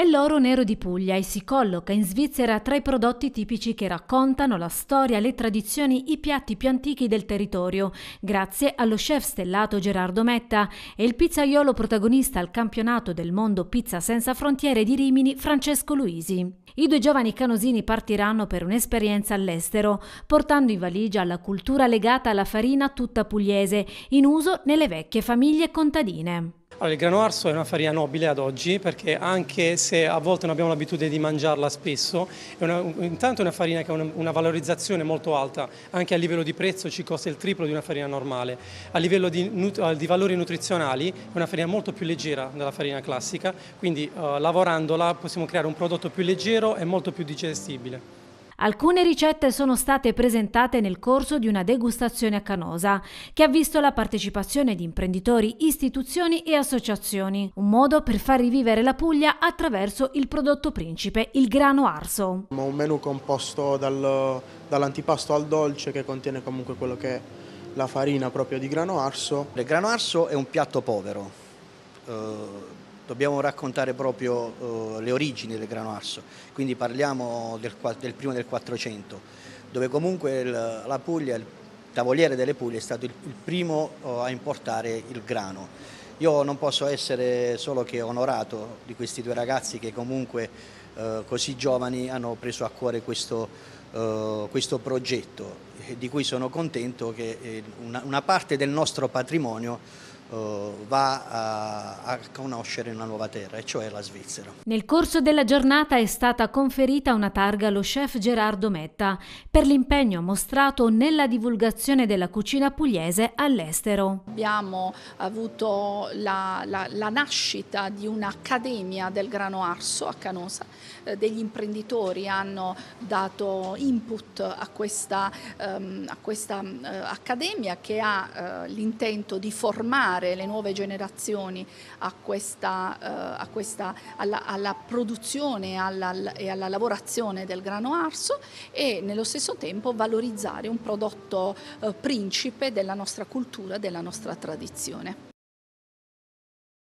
È l'oro nero di Puglia e si colloca in Svizzera tra i prodotti tipici che raccontano la storia, le tradizioni, i piatti più antichi del territorio, grazie allo chef stellato Gerardo Metta e il pizzaiolo protagonista al campionato del mondo Pizza Senza Frontiere di Rimini, Francesco Luisi. I due giovani canosini partiranno per un'esperienza all'estero, portando in valigia la cultura legata alla farina tutta pugliese, in uso nelle vecchie famiglie contadine. Allora, il grano arso è una farina nobile ad oggi perché anche se a volte non abbiamo l'abitudine di mangiarla spesso, è una, intanto è una farina che ha una, una, valorizzazione molto alta, anche a livello di prezzo ci costa il triplo di una farina normale, a livello di, eh, di valori nutrizionali è una farina molto più leggera della farina classica, quindi eh, lavorandola possiamo creare un prodotto più leggero e molto più digestibile. Alcune ricette sono state presentate nel corso di una degustazione a Canosa, che ha visto la partecipazione di imprenditori, istituzioni e associazioni. Un modo per far rivivere la Puglia attraverso il prodotto principe, il grano arso. Un menù composto dal, dall'antipasto al dolce che contiene comunque quello che è la farina proprio di grano arso. Il grano arso è un piatto povero. Eh dobbiamo raccontare proprio eh, le origini del grano arso, quindi parliamo del, del primo del 400, dove comunque il, la Puglia, il tavoliere delle Puglie è stato il, il primo eh, a importare il grano. Io non posso essere solo che onorato di questi due ragazzi che comunque eh, così giovani hanno preso a cuore questo, eh, questo progetto, eh, di cui sono contento che eh, una, una parte del nostro patrimonio eh, va a, conoscere una nuova terra, e cioè la Svizzera. Nel corso della giornata è stata conferita una targa allo chef Gerardo Metta per l'impegno mostrato nella divulgazione della cucina pugliese all'estero. Abbiamo avuto la, la, la, nascita di un'accademia del grano arso a Canosa, eh, degli imprenditori hanno dato input a questa, ehm, a questa eh, accademia che ha l'intento di formare formare le nuove generazioni a questa, eh, a questa, alla, alla, produzione alla, e alla lavorazione del grano arso e nello stesso tempo valorizzare un prodotto eh, principe della nostra cultura, della nostra tradizione.